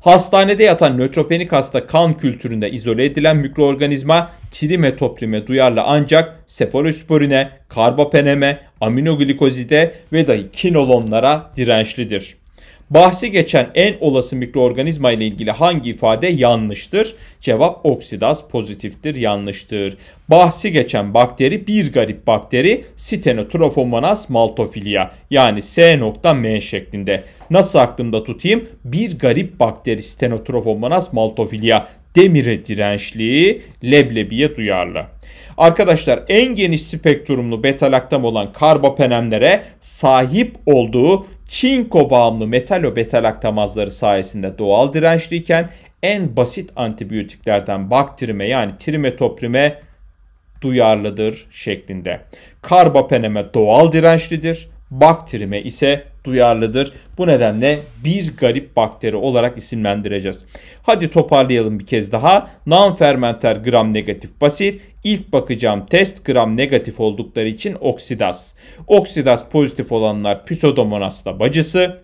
Hastanede yatan nötropenik hasta kan kültüründe izole edilen mikroorganizma trimetoprime duyarlı ancak sefalosporine, karbapeneme, aminoglikozide ve dahi kinolonlara dirençlidir. Bahsi geçen en olası mikroorganizma ile ilgili hangi ifade yanlıştır? Cevap oksidaz pozitiftir, yanlıştır. Bahsi geçen bakteri bir garip bakteri Stenotropomonas maltophilia yani S.M şeklinde. Nasıl aklımda tutayım? Bir garip bakteri Stenotropomonas maltophilia, demire dirençli, leblebiye duyarlı. Arkadaşlar en geniş spektrumlu beta-laktam olan karbapenemlere sahip olduğu çinko bağımlı betalaktamazları sayesinde doğal dirençliyken en basit antibiyotiklerden bakterime yani trimetoprime duyarlıdır şeklinde. Karbapeneme doğal dirençlidir bakterime ise duyarlıdır. Bu nedenle bir garip bakteri olarak isimlendireceğiz. Hadi toparlayalım bir kez daha. Non-fermenter gram negatif basir. İlk bakacağım test gram negatif oldukları için oksidaz. Oksidaz pozitif olanlar pseudomonasla bacısı.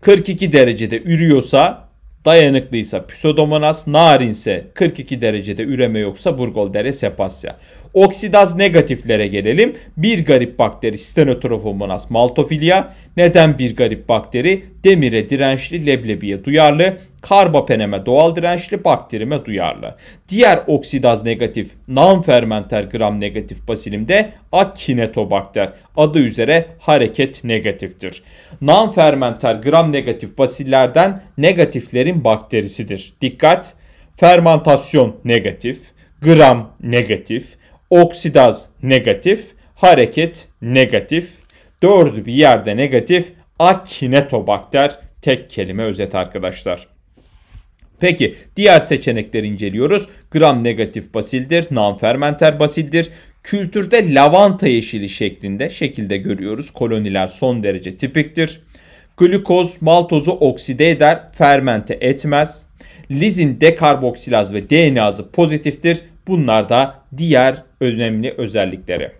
42 derecede ürüyorsa Dayanıklıysa Pseudomonas, narinse 42 derecede üreme yoksa Burgoldere sepasya. Oksidaz negatiflere gelelim. Bir garip bakteri Stenotrophomonas maltophilia. Neden bir garip bakteri? demire dirençli, leblebiye duyarlı, karbapeneme doğal dirençli, bakterime duyarlı. Diğer oksidaz negatif, non-fermenter gram negatif basilimde akinetobakter adı üzere hareket negatiftir. Non-fermenter gram negatif basillerden negatiflerin bakterisidir. Dikkat! Fermentasyon negatif, gram negatif, oksidaz negatif, hareket negatif. Dördü bir yerde negatif Akinetobakter tek kelime özet arkadaşlar. Peki diğer seçenekleri inceliyoruz. Gram negatif basildir, nonfermenter basildir. Kültürde lavanta yeşili şeklinde şekilde görüyoruz. Koloniler son derece tipiktir. Glukoz maltozu okside eder, fermente etmez. Lizin dekarboksilaz ve DNA'sı pozitiftir. Bunlar da diğer önemli özellikleri.